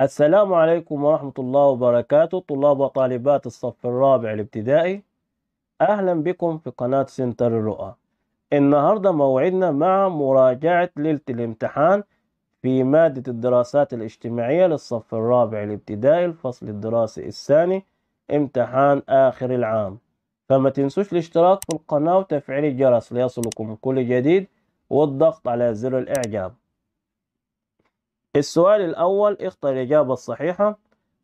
السلام عليكم ورحمة الله وبركاته طلاب وطالبات الصف الرابع الابتدائي أهلا بكم في قناة سنتر الرؤى النهاردة موعدنا مع مراجعة ليلة الامتحان في مادة الدراسات الاجتماعية للصف الرابع الابتدائي الفصل الدراسي الثاني امتحان آخر العام فما تنسوش الاشتراك في القناة وتفعيل الجرس ليصلكم كل جديد والضغط على زر الإعجاب السؤال الأول اختر الإجابة الصحيحة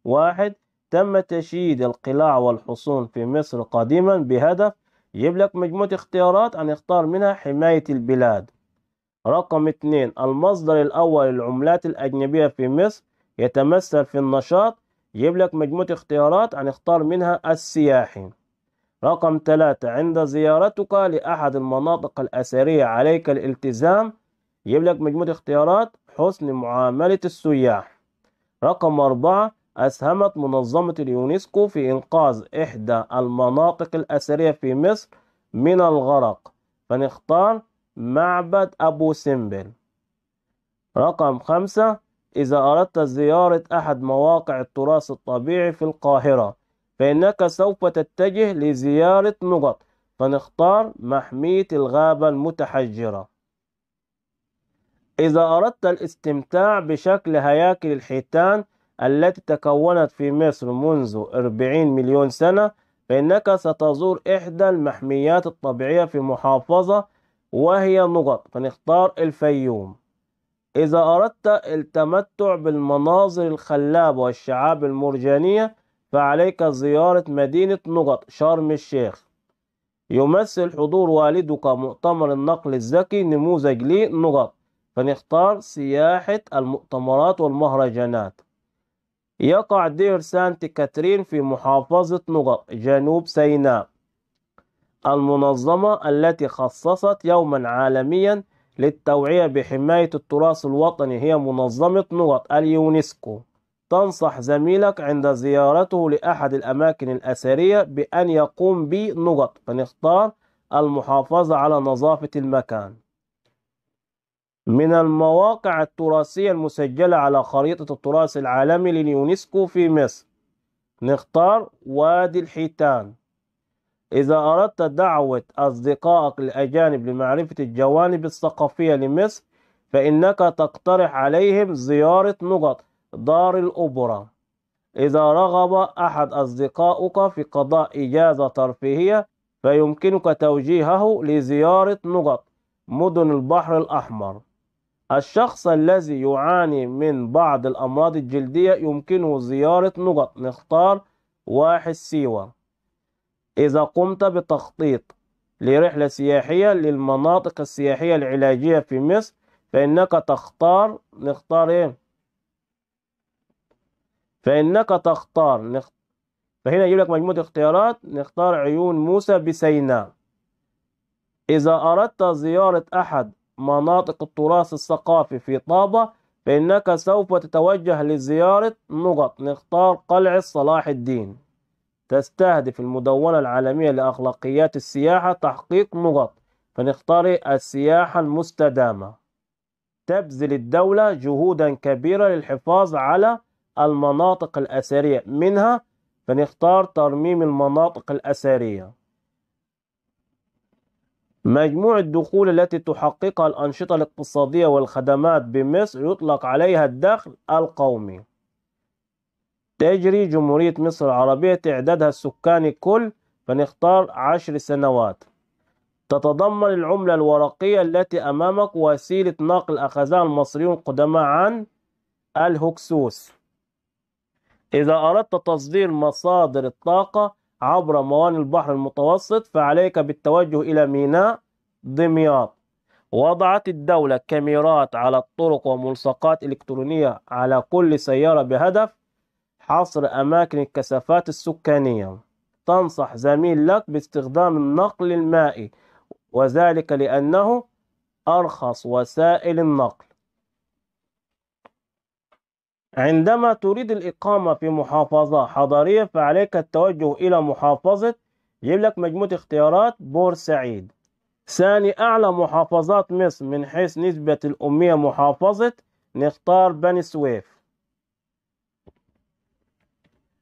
واحد تم تشييد القلاع والحصون في مصر قديما بهدف يجيب لك مجموعة اختيارات عن اختار منها حماية البلاد رقم اثنين المصدر الأول للعملات الأجنبية في مصر يتمثل في النشاط يجيب لك مجموعة اختيارات عن اختار منها السياحي رقم ثلاثة عند زيارتك لأحد المناطق الأثرية عليك الالتزام يجيب لك مجموعة اختيارات حسن معاملة السياح رقم أربعة أسهمت منظمة اليونسكو في إنقاذ إحدى المناطق الأثرية في مصر من الغرق فنختار معبد أبو سمبل رقم خمسة إذا أردت زيارة أحد مواقع التراث الطبيعي في القاهرة فإنك سوف تتجه لزيارة نقط فنختار محمية الغابة المتحجرة إذا أردت الاستمتاع بشكل هياكل الحيتان التي تكونت في مصر منذ 40 مليون سنة فإنك ستزور إحدى المحميات الطبيعية في محافظة وهي نقط فنختار الفيوم إذا أردت التمتع بالمناظر الخلابة والشعاب المرجانية فعليك زيارة مدينة نقط شرم الشيخ يمثل حضور والدك مؤتمر النقل الذكي نموذج لنقط فنختار سياحة المؤتمرات والمهرجانات يقع دير سانت كاترين في محافظة نغر جنوب سيناء المنظمة التي خصصت يوما عالميا للتوعية بحماية التراث الوطني هي منظمة نغط اليونسكو تنصح زميلك عند زيارته لأحد الأماكن الأثرية بأن يقوم بنقط فنختار المحافظة على نظافة المكان من المواقع التراثية المسجلة على خريطة التراث العالمي لليونسكو في مصر نختار وادي الحيتان إذا أردت دعوة أصدقائك الأجانب لمعرفة الجوانب الثقافية لمصر فإنك تقترح عليهم زيارة نقط دار الأوبرا إذا رغب أحد أصدقائك في قضاء إجازة ترفيهية فيمكنك توجيهه لزيارة نقط مدن البحر الأحمر الشخص الذي يعاني من بعض الأمراض الجلدية يمكنه زيارة نقط نختار واحد سيوة إذا قمت بتخطيط لرحلة سياحية للمناطق السياحية العلاجية في مصر فإنك تختار نختار إيه؟ فإنك تختار نخت... فهنا يجيب لك مجموعة اختيارات نختار عيون موسى بسيناء إذا أردت زيارة أحد مناطق التراث الثقافي في طابة فإنك سوف تتوجه لزيارة نقط نختار قلعة صلاح الدين تستهدف المدونة العالمية لأخلاقيات السياحة تحقيق نقط فنختار السياحة المستدامة تبذل الدولة جهودا كبيرة للحفاظ على المناطق الأثرية منها فنختار ترميم المناطق الأثرية مجموع الدخول التي تحققها الأنشطة الاقتصادية والخدمات بمصر يطلق عليها الدخل القومي تجري جمهورية مصر العربية تعدادها السكاني كل فنختار عشر سنوات تتضمن العملة الورقية التي أمامك وسيلة نقل أخذها المصريون القدماء عن الهكسوس إذا أردت تصدير مصادر الطاقة عبر موانئ البحر المتوسط فعليك بالتوجه إلى ميناء دمياط وضعت الدولة كاميرات على الطرق وملصقات إلكترونية على كل سيارة بهدف حصر أماكن الكثافات السكانية تنصح زميل لك باستخدام النقل المائي وذلك لأنه أرخص وسائل النقل عندما تريد الإقامة في محافظة حضرية فعليك التوجه إلى محافظة يجيب لك مجموعة اختيارات بورسعيد ثاني أعلى محافظات مصر من حيث نسبة الأمية محافظة نختار بني سويف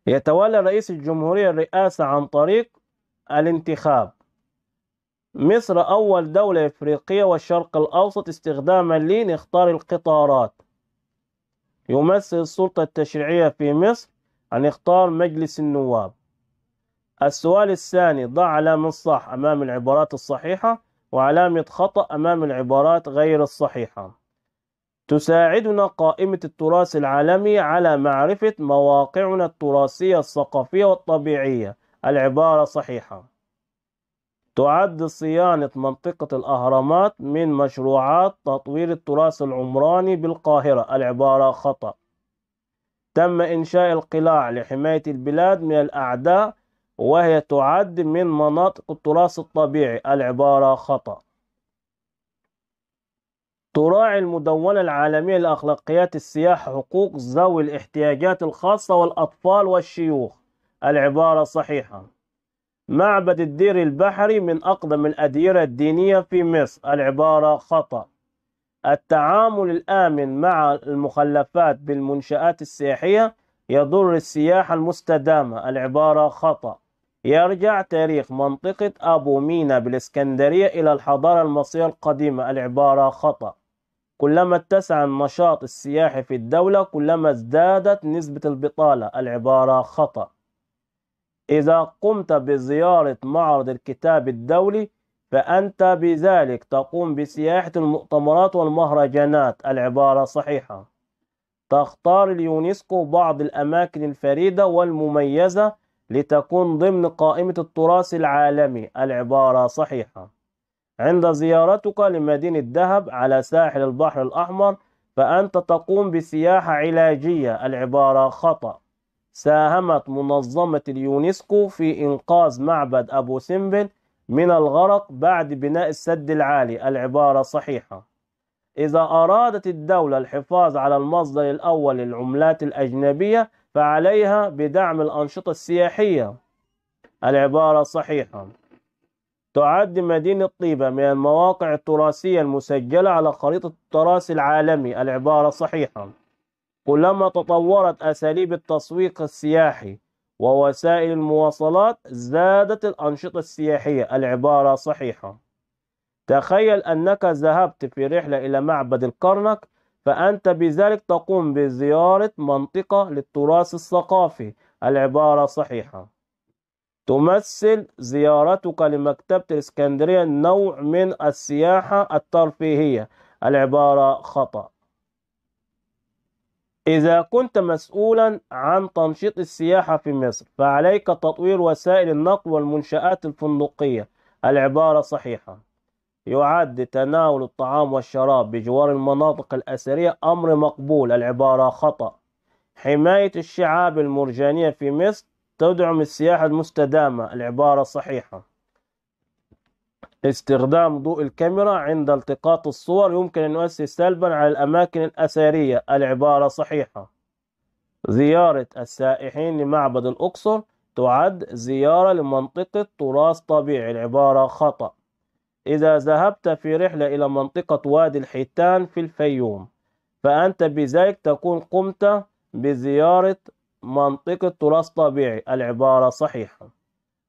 يتولى رئيس الجمهورية الرئاسة عن طريق الانتخاب مصر أول دولة إفريقية والشرق الأوسط استخداما لنختار القطارات يمثل السلطة التشريعية في مصر أن يختار مجلس النواب السؤال الثاني ضع علامة صح أمام العبارات الصحيحة وعلامة خطأ أمام العبارات غير الصحيحة تساعدنا قائمة التراث العالمي على معرفة مواقعنا التراثية الثقافية والطبيعية العبارة صحيحة تعد صيانة منطقة الأهرامات من مشروعات تطوير التراث العمراني بالقاهرة العبارة خطأ تم إنشاء القلاع لحماية البلاد من الأعداء وهي تعد من مناطق التراث الطبيعي العبارة خطأ تراعي المدونة العالمية لأخلاقيات السياحة حقوق ذوي الاحتياجات الخاصة والأطفال والشيوخ العبارة صحيحة معبد الدير البحري من أقدم الأديرة الدينية في مصر العبارة خطأ التعامل الآمن مع المخلفات بالمنشآت السياحية يضر السياحة المستدامة العبارة خطأ يرجع تاريخ منطقة أبو مينا بالإسكندرية إلى الحضارة المصرية القديمة العبارة خطأ كلما اتسع النشاط السياحي في الدولة كلما ازدادت نسبة البطالة العبارة خطأ إذا قمت بزيارة معرض الكتاب الدولي فأنت بذلك تقوم بسياحة المؤتمرات والمهرجانات العبارة صحيحة تختار اليونسكو بعض الأماكن الفريدة والمميزة لتكون ضمن قائمة التراث العالمي العبارة صحيحة عند زيارتك لمدينة دهب على ساحل البحر الأحمر فأنت تقوم بسياحة علاجية العبارة خطأ ساهمت منظمة اليونسكو في إنقاذ معبد أبو سمبل من الغرق بعد بناء السد العالي العبارة صحيحة إذا أرادت الدولة الحفاظ على المصدر الأول للعملات الأجنبية فعليها بدعم الأنشطة السياحية العبارة صحيحة تعد مدينة طيبة من المواقع التراثية المسجلة على خريطة التراث العالمي العبارة صحيحة كلما تطورت أساليب التسويق السياحي ووسائل المواصلات زادت الأنشطة السياحية العبارة صحيحة تخيل أنك ذهبت في رحلة إلى معبد الكرنك فأنت بذلك تقوم بزيارة منطقة للتراث الثقافي العبارة صحيحة تمثل زيارتك لمكتبة الإسكندرية نوع من السياحة الترفيهية العبارة خطأ إذا كنت مسؤولا عن تنشيط السياحة في مصر فعليك تطوير وسائل النقل والمنشآت الفندقية العبارة صحيحة يعد تناول الطعام والشراب بجوار المناطق الأثرية أمر مقبول العبارة خطأ حماية الشعاب المرجانية في مصر تدعم السياحة المستدامة العبارة صحيحة استخدام ضوء الكاميرا عند التقاط الصور يمكن أن يؤثر سلبا على الأماكن الأثرية العبارة صحيحة زيارة السائحين لمعبد الأقصر تعد زيارة لمنطقة تراث طبيعي العبارة خطأ إذا ذهبت في رحلة إلى منطقة وادي الحيتان في الفيوم فأنت بذلك تكون قمت بزيارة منطقة تراث طبيعي العبارة صحيحة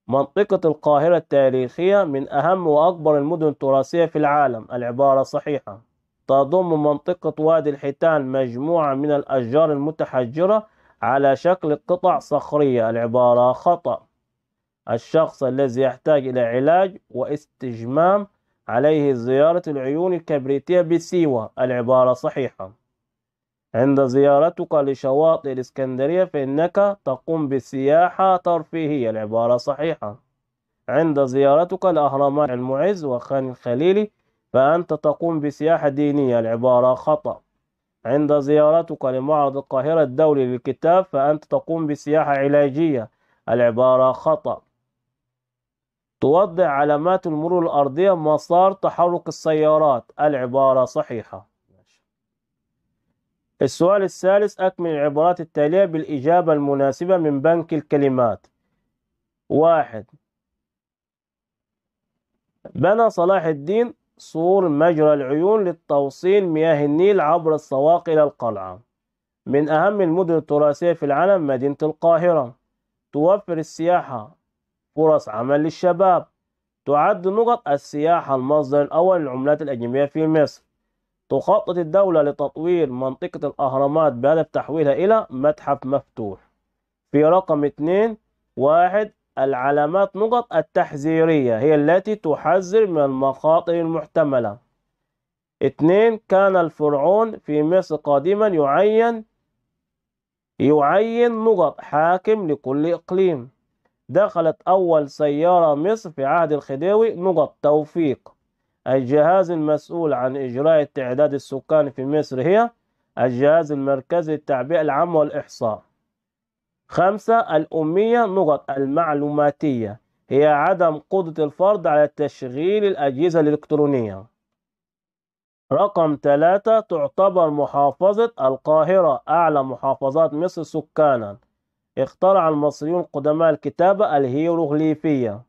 منطقة القاهرة التاريخية من أهم وأكبر المدن التراثية في العالم العبارة صحيحة تضم منطقة وادي الحيتان مجموعة من الأشجار المتحجرة على شكل قطع صخرية العبارة خطأ الشخص الذي يحتاج إلى علاج واستجمام عليه زيارة العيون الكبريتية بسيوة العبارة صحيحة عند زيارتك لشواطئ الإسكندرية فإنك تقوم بسياحة ترفيهية العبارة صحيحة عند زيارتك لأهرامات المعز وخان الخليلي فأنت تقوم بسياحة دينية العبارة خطأ عند زيارتك لمعرض القاهرة الدولي للكتاب فأنت تقوم بسياحة علاجية العبارة خطأ توضح علامات المرور الأرضية مسار تحرك السيارات العبارة صحيحة السؤال الثالث أكمل العبارات التالية بالإجابة المناسبة من بنك الكلمات واحد بنى صلاح الدين سور مجرى العيون للتوصيل مياه النيل عبر السواق إلى القلعة من أهم المدن التراثية في العالم مدينة القاهرة توفر السياحة فرص عمل للشباب تعد نقط السياحة المصدر الأول للعملات الأجنبية في مصر تخطط الدولة لتطوير منطقة الأهرامات بهدف تحويلها إلى متحف مفتوح في رقم اتنين واحد العلامات نقط التحذيرية هي التي تحذر من المخاطر المحتملة اثنين كان الفرعون في مصر قادما يعين يعين نقط حاكم لكل إقليم دخلت أول سيارة مصر في عهد الخديوي نقط توفيق الجهاز المسؤول عن إجراء التعداد السكاني في مصر هي الجهاز المركزي للتعبئة العام والإحصاء خمسة الأمية نقط المعلوماتية هي عدم قدرة الفرد على تشغيل الأجهزة الإلكترونية رقم ثلاثة تعتبر محافظة القاهرة أعلى محافظات مصر سكانا اخترع المصريون قدماء الكتابة الهيروغليفية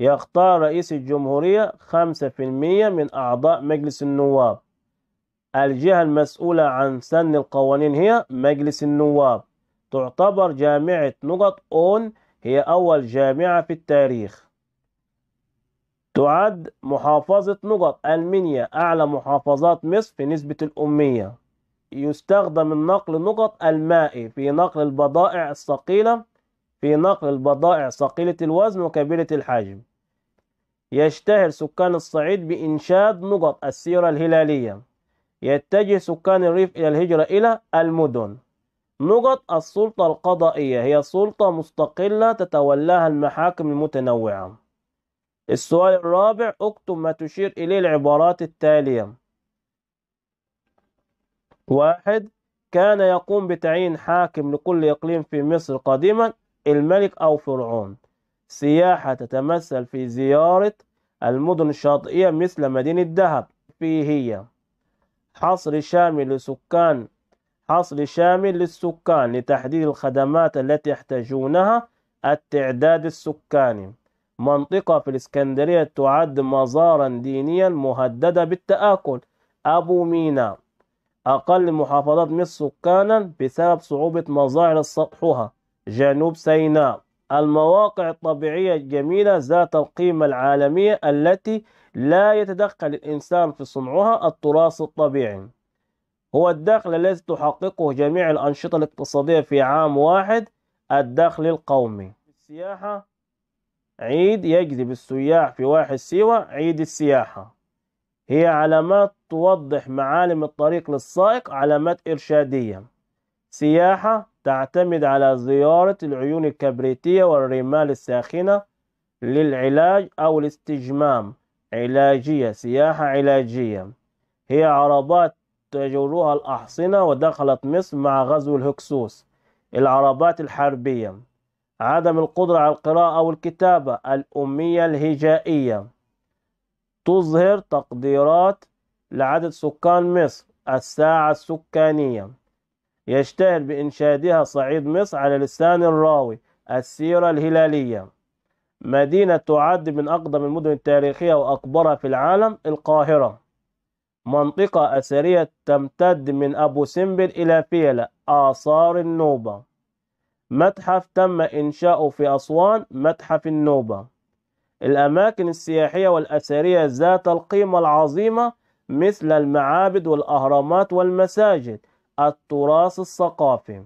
يختار رئيس الجمهورية خمسة في المية من أعضاء مجلس النواب الجهة المسؤولة عن سن القوانين هي مجلس النواب تعتبر جامعة نقط أون هي أول جامعة في التاريخ تعد محافظة نقط ألمنيا أعلى محافظات مصر في نسبة الأمية يستخدم النقل نقط المائي في نقل البضائع الثقيلة في نقل البضائع ثقيلة الوزن وكبيرة الحجم يشتهر سكان الصعيد بإنشاد نقط السيرة الهلالية يتجه سكان الريف إلى الهجرة إلى المدن نقط السلطة القضائية هي سلطة مستقلة تتولاها المحاكم المتنوعة السؤال الرابع اكتب ما تشير إليه العبارات التالية واحد كان يقوم بتعيين حاكم لكل إقليم في مصر قديما الملك أو فرعون سياحة تتمثل في زيارة المدن الشاطئية مثل مدينة دهب فيه حصر شامل لسكان حصر شامل للسكان لتحديد الخدمات التي يحتاجونها التعداد السكاني منطقة في الإسكندرية تعد مزارا دينيا مهددة بالتآكل أبو مينا أقل محافظات مصر سكانا بسبب صعوبة مظاهر سطحها جنوب سيناء المواقع الطبيعية الجميلة ذات القيمة العالمية التي لا يتدخل الإنسان في صنعها التراث الطبيعي هو الدخل الذي تحققه جميع الأنشطة الاقتصادية في عام واحد الدخل القومي السياحة عيد يجذب السياح في واحد سوى عيد السياحة هي علامات توضح معالم الطريق للسائق علامات إرشادية سياحة تعتمد على زيارة العيون الكبريتية والرمال الساخنة للعلاج أو الاستجمام علاجية سياحة علاجية هي عربات تجرها الأحصنة ودخلت مصر مع غزو الهكسوس العربات الحربية عدم القدرة على القراءة أو الكتابة الأمية الهجائية تظهر تقديرات لعدد سكان مصر الساعة السكانية يشتهر بإنشادها صعيد مصر على لسان الراوي السيرة الهلالية مدينة تعد من أقدم المدن التاريخية وأكبرها في العالم القاهرة منطقة أثرية تمتد من أبو سمبل إلى فيلة آثار النوبة متحف تم إنشاؤه في أسوان متحف النوبة الأماكن السياحية والأثرية ذات القيمة العظيمة مثل المعابد والأهرامات والمساجد التراث الثقافي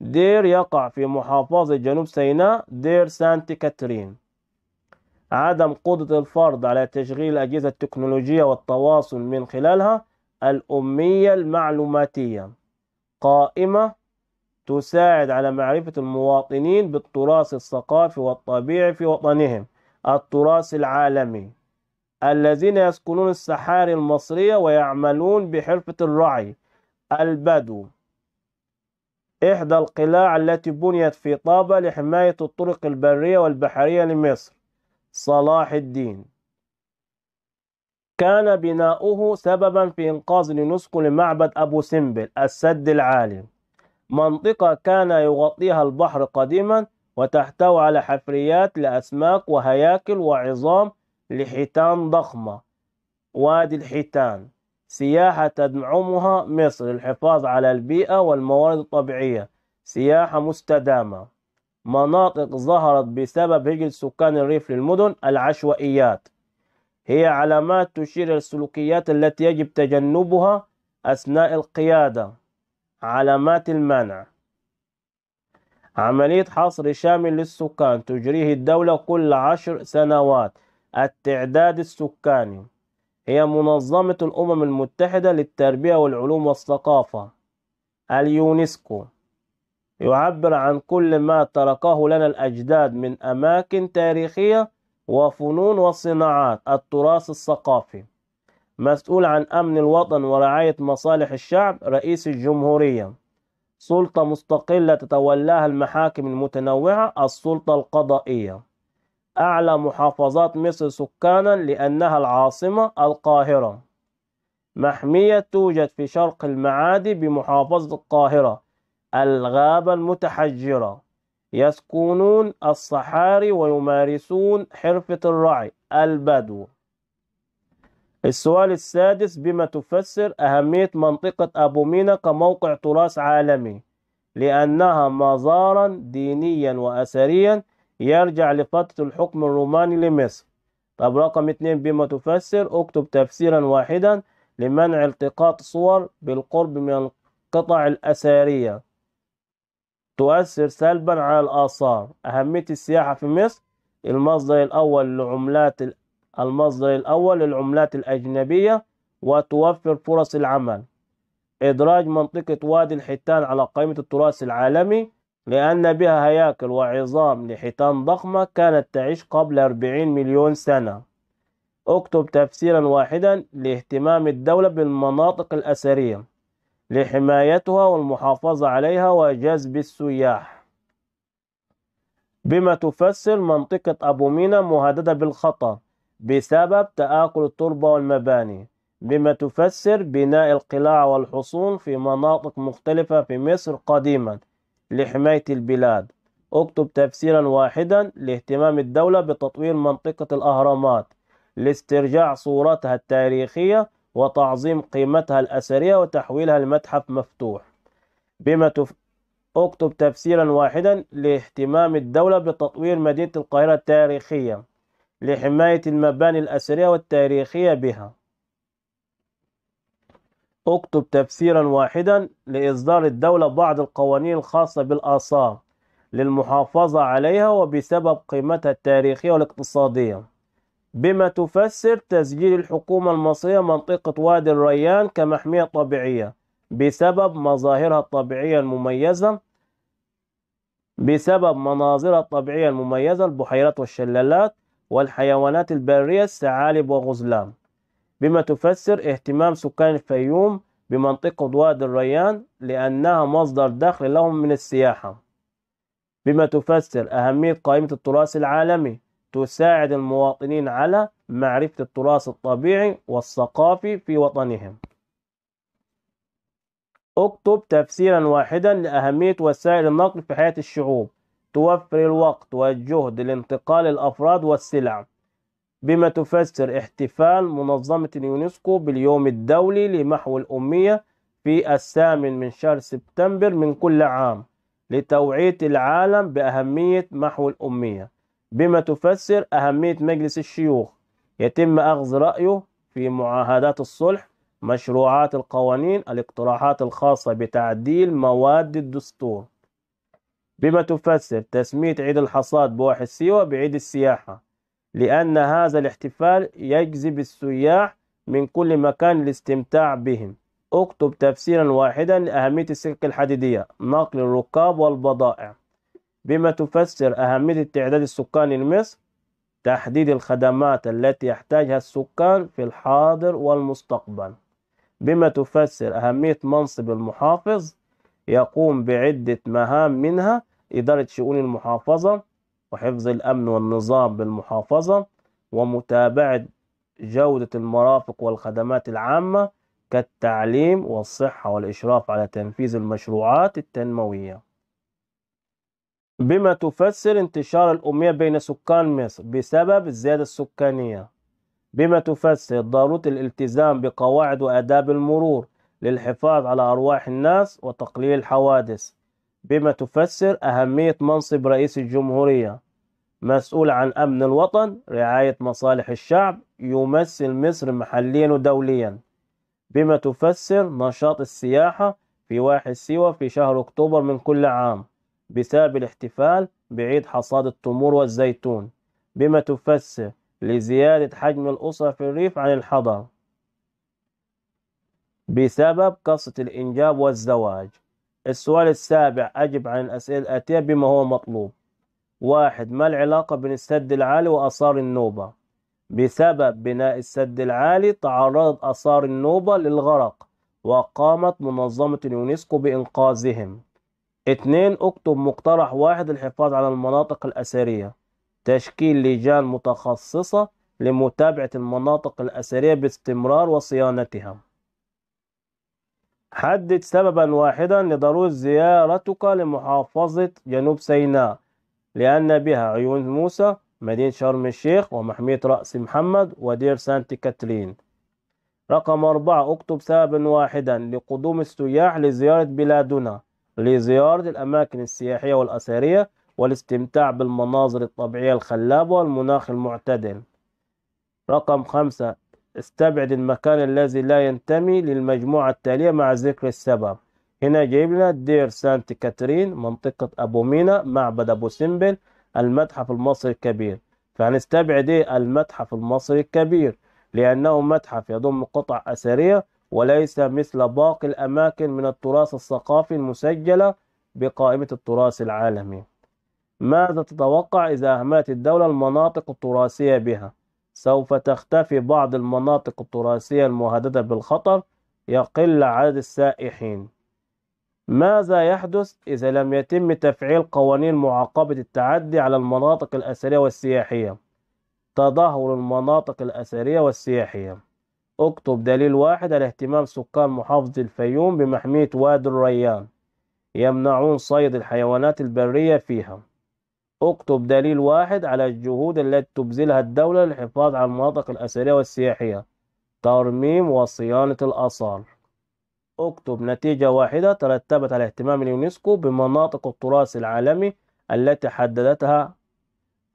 دير يقع في محافظة جنوب سيناء دير سانت كاترين عدم قدرة الفرد على تشغيل الأجهزة التكنولوجية والتواصل من خلالها الأمية المعلوماتية قائمة تساعد على معرفة المواطنين بالتراث الثقافي والطبيعي في وطنهم التراث العالمي الذين يسكنون السحاري المصرية ويعملون بحرفة الرعي البدو إحدى القلاع التي بنيت في طابة لحماية الطرق البرية والبحرية لمصر صلاح الدين كان بناؤه سببا في إنقاذ اليونسكو لمعبد أبو سمبل السد العالي منطقة كان يغطيها البحر قديما وتحتوي على حفريات لأسماك وهياكل وعظام لحيتان ضخمة وادي الحيتان سياحة تدعمها مصر للحفاظ على البيئة والموارد الطبيعية سياحة مستدامة مناطق ظهرت بسبب هجرة سكان الريف للمدن العشوائيات هي علامات تشير السلوكيات التي يجب تجنبها أثناء القيادة علامات المنع عملية حصر شامل للسكان تجريه الدولة كل عشر سنوات التعداد السكاني هي منظمة الأمم المتحدة للتربية والعلوم والثقافة اليونسكو يعبر عن كل ما تركه لنا الأجداد من أماكن تاريخية وفنون وصناعات التراث الثقافي مسؤول عن أمن الوطن ورعاية مصالح الشعب رئيس الجمهورية سلطة مستقلة تتولاها المحاكم المتنوعة السلطة القضائية أعلى محافظات مصر سكانا لأنها العاصمة القاهرة محمية توجد في شرق المعادي بمحافظة القاهرة الغابة المتحجرة يسكنون الصحاري ويمارسون حرفة الرعي البدو السؤال السادس بما تفسر أهمية منطقة أبو مينا كموقع تراث عالمي لأنها مزارا دينيا وأثريا يرجع لفترة الحكم الروماني لمصر طب رقم اتنين بما تفسر اكتب تفسيرا واحدا لمنع التقاط صور بالقرب من القطع الأثرية تؤثر سلبا على الآثار أهمية السياحة في مصر المصدر الأول لعملات المصدر الأول للعملات الأجنبية وتوفر فرص العمل إدراج منطقة وادي الحيتان على قائمة التراث العالمي لأن بها هياكل وعظام لحيتان ضخمة كانت تعيش قبل 40 مليون سنة اكتب تفسيرا واحدا لاهتمام الدولة بالمناطق الأثرية لحمايتها والمحافظة عليها وجذب السياح بما تفسر منطقة أبو مينا مهددة بالخطر بسبب تآكل التربة والمباني بما تفسر بناء القلاع والحصون في مناطق مختلفة في مصر قديماً لحماية البلاد اكتب تفسيرا واحدا لاهتمام الدولة بتطوير منطقة الأهرامات لاسترجاع صورتها التاريخية وتعظيم قيمتها الأثرية وتحويلها لمتحف مفتوح بما تف... اكتب تفسيرا واحدا لاهتمام الدولة بتطوير مدينة القاهرة التاريخية لحماية المباني الأثرية والتاريخية بها اكتب تفسيرا واحدا لإصدار الدولة بعض القوانين الخاصة بالآثار للمحافظة عليها وبسبب قيمتها التاريخية والاقتصادية بما تفسر تسجيل الحكومة المصرية منطقة وادي الريان كمحمية طبيعية بسبب مظاهرها الطبيعية المميزة بسبب مناظرها الطبيعية المميزة البحيرات والشلالات والحيوانات البرية الثعالب وغزلان بما تفسر اهتمام سكان الفيوم بمنطقة وادي الريان لأنها مصدر دخل لهم من السياحة بما تفسر أهمية قائمة التراث العالمي تساعد المواطنين على معرفة التراث الطبيعي والثقافي في وطنهم اكتب تفسيرا واحدا لأهمية وسائل النقل في حياة الشعوب توفر الوقت والجهد لانتقال الأفراد والسلع بما تفسر احتفال منظمة اليونسكو باليوم الدولي لمحو الأمية في الثامن من شهر سبتمبر من كل عام لتوعية العالم بأهمية محو الأمية بما تفسر أهمية مجلس الشيوخ يتم أخذ رأيه في معاهدات الصلح مشروعات القوانين الاقتراحات الخاصة بتعديل مواد الدستور بما تفسر تسمية عيد الحصاد بواحد سيوة بعيد السياحة لأن هذا الاحتفال يجذب السياح من كل مكان للاستمتاع بهم اكتب تفسيرا واحدا لأهمية السكة الحديدية نقل الركاب والبضائع بما تفسر أهمية التعداد السكاني لمصر تحديد الخدمات التي يحتاجها السكان في الحاضر والمستقبل بما تفسر أهمية منصب المحافظ يقوم بعدة مهام منها إدارة شؤون المحافظة وحفظ الأمن والنظام بالمحافظة ومتابعة جودة المرافق والخدمات العامة كالتعليم والصحة والإشراف على تنفيذ المشروعات التنموية بما تفسر انتشار الأمية بين سكان مصر بسبب الزيادة السكانية بما تفسر ضرورة الالتزام بقواعد وآداب المرور للحفاظ على أرواح الناس وتقليل الحوادث بما تفسر أهمية منصب رئيس الجمهورية مسؤول عن أمن الوطن رعاية مصالح الشعب يمثل مصر محليا ودوليا بما تفسر نشاط السياحة في واحد سيوة في شهر أكتوبر من كل عام بسبب الاحتفال بعيد حصاد التمور والزيتون بما تفسر لزيادة حجم الأسرة في الريف عن الحضر بسبب قصة الإنجاب والزواج السؤال السابع أجب عن الأسئلة الآتية بما هو مطلوب واحد ما العلاقة بين السد العالي وآثار النوبة بسبب بناء السد العالي تعرضت آثار النوبة للغرق وقامت منظمة اليونسكو بإنقاذهم اثنين اكتب مقترح واحد الحفاظ على المناطق الأثرية تشكيل لجان متخصصة لمتابعة المناطق الأثرية باستمرار وصيانتها حدد سببا واحدا لضرورة زيارتك لمحافظة جنوب سيناء لأن بها عيون موسى مدينة شرم الشيخ ومحمية رأس محمد ودير سانت كاترين رقم أربعة اكتب سببا واحدا لقدوم السياح لزيارة بلادنا لزيارة الأماكن السياحية والأثرية والاستمتاع بالمناظر الطبيعية الخلابة والمناخ المعتدل رقم خمسة استبعد المكان الذي لا ينتمي للمجموعة التالية مع ذكر السبب هنا جايب لنا دير سانت كاترين منطقة أبو مينا معبد أبو سمبل المتحف المصري الكبير فهنستبعد ايه المتحف المصري الكبير لأنه متحف يضم قطع أثرية وليس مثل باقي الأماكن من التراث الثقافي المسجلة بقائمة التراث العالمي ماذا تتوقع إذا أهملت الدولة المناطق التراثية بها؟ سوف تختفي بعض المناطق التراثية المهددة بالخطر يقل عدد السائحين ماذا يحدث إذا لم يتم تفعيل قوانين معاقبة التعدي على المناطق الأثرية والسياحية؟ تدهور المناطق الأثرية والسياحية اكتب دليل واحد على اهتمام سكان محافظة الفيوم بمحمية وادي الريان يمنعون صيد الحيوانات البرية فيها اكتب دليل واحد على الجهود التي تبذلها الدولة للحفاظ على المناطق الأثرية والسياحية ترميم وصيانة الآثار اكتب نتيجة واحدة ترتبت على اهتمام اليونسكو بمناطق التراث العالمي التي حددتها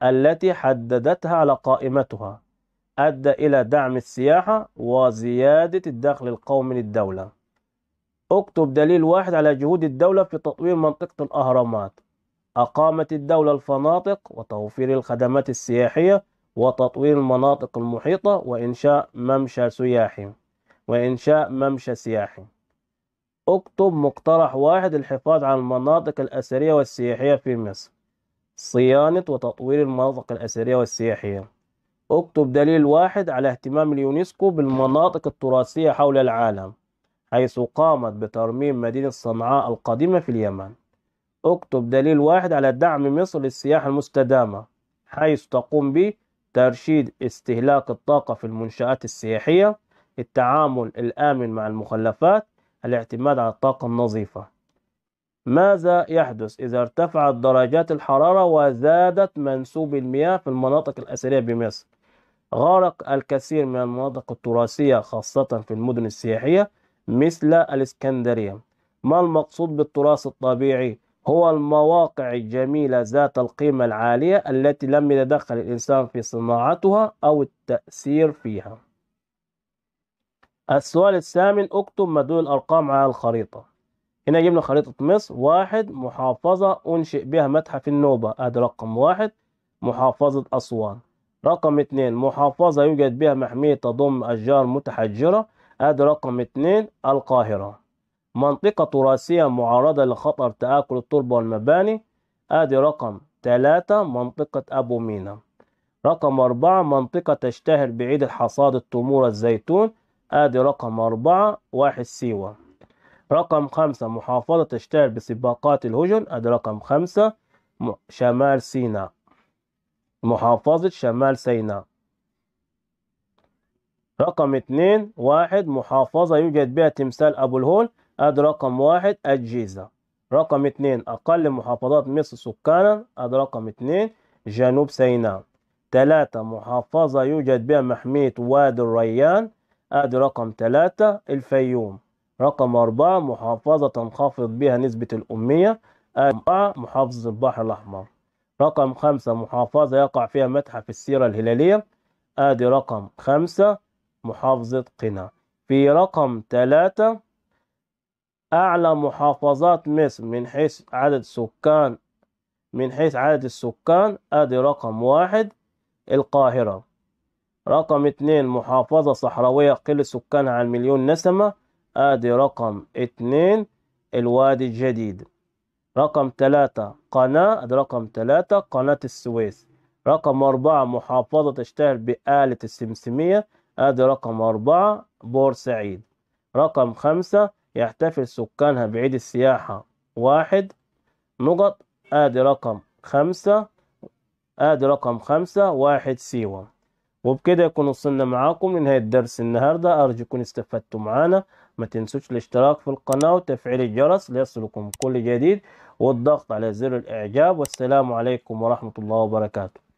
التي حددتها على قائمتها أدى إلى دعم السياحة وزيادة الدخل القومي للدولة اكتب دليل واحد على جهود الدولة في تطوير منطقة الأهرامات أقامة الدولة الفنادق وتوفير الخدمات السياحية وتطوير المناطق المحيطة وإنشاء ممشى سياحي وإنشاء ممشى سياحي اكتب مقترح واحد الحفاظ على المناطق الأثرية والسياحية في مصر صيانة وتطوير المناطق الأثرية والسياحية اكتب دليل واحد على اهتمام اليونسكو بالمناطق التراثية حول العالم حيث قامت بترميم مدينة صنعاء القديمة في اليمن اكتب دليل واحد على دعم مصر للسياحة المستدامة حيث تقوم به ترشيد استهلاك الطاقة في المنشآت السياحية التعامل الآمن مع المخلفات الاعتماد على الطاقة النظيفة ماذا يحدث إذا ارتفعت درجات الحرارة وزادت منسوب المياه في المناطق الأثرية بمصر غرق الكثير من المناطق التراثية خاصة في المدن السياحية مثل الإسكندرية ما المقصود بالتراث الطبيعي هو المواقع الجميلة ذات القيمة العالية التي لم يتدخل الإنسان في صناعتها أو التأثير فيها السؤال الثامن اكتب مدلول الأرقام على الخريطة هنا جبنا خريطة مصر واحد محافظة أنشئ بها متحف النوبة أدي رقم واحد محافظة أسوان رقم اثنين محافظة يوجد بها محمية تضم أشجار متحجرة أدي رقم اثنين القاهرة منطقة تراثية معرضة لخطر تآكل التربة والمباني آدي رقم ثلاثة منطقة أبو مينا رقم أربعة منطقة تشتهر بعيد الحصاد التمور الزيتون آدي رقم أربعة واحد سيوة رقم خمسة محافظة تشتهر بسباقات الهجن آدي رقم خمسة شمال سيناء محافظة شمال سيناء رقم اتنين واحد محافظة يوجد بها تمثال أبو الهول ادي رقم واحد الجيزة رقم اتنين اقل محافظات مصر سكانا ادي رقم اتنين جنوب سيناء تلاتة محافظة يوجد بها محمية وادي الريان ادي رقم تلاتة الفيوم رقم أربعة محافظة تنخفض بها نسبة الأمية أربعة محافظة البحر الأحمر رقم خمسة محافظة يقع فيها متحف السيرة الهلالية آدي رقم خمسة محافظة قنا في رقم ثلاثة أعلى محافظات مصر من حيث عدد سكان من حيث عدد السكان أدي رقم واحد القاهرة رقم اتنين محافظة صحراوية قل سكانها عن مليون نسمة أدي رقم اتنين الوادي الجديد رقم تلاتة قناة أدي رقم تلاتة قناة السويس رقم أربعة محافظة تشتهر بآلة السمسمية أدي رقم أربعة بورسعيد رقم خمسة يحتفل سكانها بعيد السياحة واحد نقط آدي رقم خمسة آدي رقم خمسة واحد سيوة وبكده يكون وصلنا معاكم لنهاية درس النهاردة أرجو يكون استفدتوا معانا ما تنسوش الاشتراك في القناة وتفعيل الجرس ليصلكم كل جديد والضغط على زر الإعجاب والسلام عليكم ورحمة الله وبركاته